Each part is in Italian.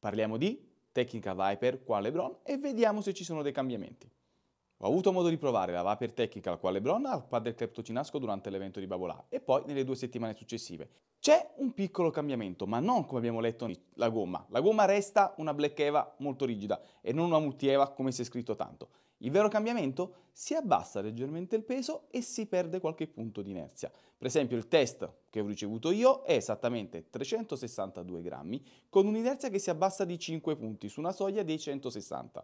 Parliamo di tecnica Viper quale LeBron e vediamo se ci sono dei cambiamenti. Ho avuto modo di provare la Vapor Technical con Lebron al padel cleptocinasco durante l'evento di Babolà e poi nelle due settimane successive. C'è un piccolo cambiamento, ma non come abbiamo letto la gomma. La gomma resta una Black Eva molto rigida e non una Multieva come si è scritto tanto. Il vero cambiamento? Si abbassa leggermente il peso e si perde qualche punto di inerzia. Per esempio il test che ho ricevuto io è esattamente 362 grammi con un'inerzia che si abbassa di 5 punti su una soglia dei 160.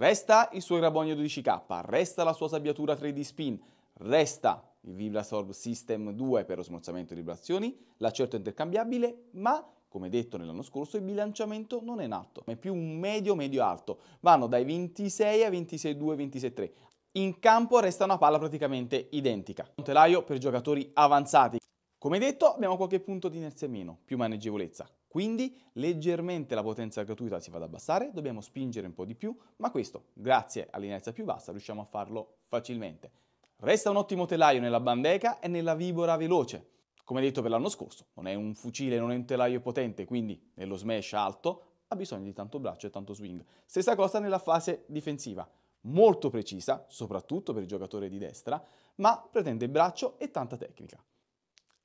Resta il suo Grabogno 12K, resta la sua sabbiatura 3D Spin, resta il VibraSorb System 2 per lo smorzamento di vibrazioni, l'accerto intercambiabile, ma come detto nell'anno scorso il bilanciamento non è nato. è più un medio medio alto, vanno dai 26 a 26,2, 26,3. In campo resta una palla praticamente identica. Un telaio per giocatori avanzati come detto abbiamo qualche punto di inerzia in meno, più maneggevolezza, quindi leggermente la potenza gratuita si va ad abbassare, dobbiamo spingere un po' di più, ma questo, grazie all'inerzia più bassa, riusciamo a farlo facilmente. Resta un ottimo telaio nella bandeca e nella vibora veloce. Come detto per l'anno scorso, non è un fucile, non è un telaio potente, quindi nello smash alto ha bisogno di tanto braccio e tanto swing. Stessa cosa nella fase difensiva, molto precisa, soprattutto per il giocatore di destra, ma pretende braccio e tanta tecnica.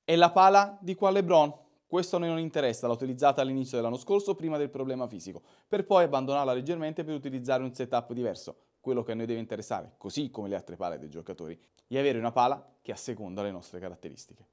E la pala di quale LeBron? Questo a noi non interessa, l'ha utilizzata all'inizio dell'anno scorso prima del problema fisico, per poi abbandonarla leggermente per utilizzare un setup diverso. Quello che a noi deve interessare, così come le altre pale dei giocatori, è avere una pala che asseconda le nostre caratteristiche.